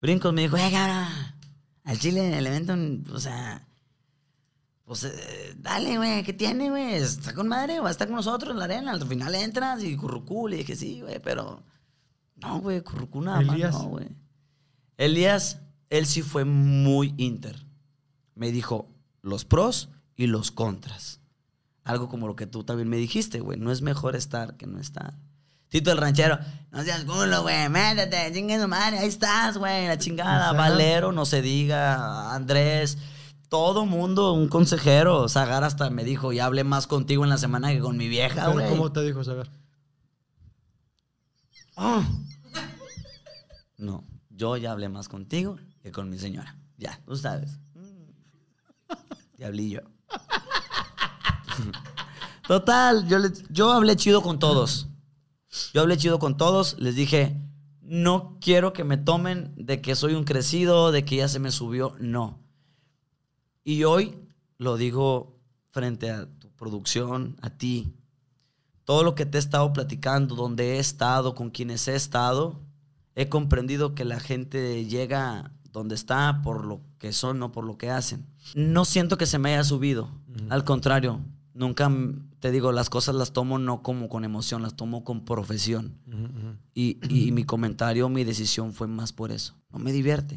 brincos me dijo, eh, cabrón, al chile, en el evento, o sea, pues eh, dale, güey, ¿qué tiene, güey? Está con madre, va a estar con nosotros en la arena. Al final entras y currucú. Le dije, sí, güey, pero no, güey, currucú nada más, no, güey. Elías, él sí fue muy inter. Me dijo los pros y los contras. Algo como lo que tú también me dijiste, güey. No es mejor estar que no estar. Tito el ranchero, no seas culo, güey, métete, chingue su madre, ahí estás, güey, la chingada. Valero, no se diga, Andrés, todo mundo, un consejero. Sagar hasta me dijo, ya hablé más contigo en la semana que con mi vieja, güey. ¿Cómo te dijo Sagar? Ah. No, yo ya hablé más contigo que con mi señora. Ya, tú sabes. Diablillo. Total, yo, le, yo hablé chido con todos. Yo hablé chido con todos, les dije, no quiero que me tomen de que soy un crecido, de que ya se me subió, no. Y hoy lo digo frente a tu producción, a ti, todo lo que te he estado platicando, donde he estado, con quienes he estado, he comprendido que la gente llega donde está por lo que son, no por lo que hacen. No siento que se me haya subido, al contrario, nunca te digo, las cosas las tomo no como con emoción, las tomo con profesión. Y, y, mi comentario, mi decisión fue más por eso. No me divierte.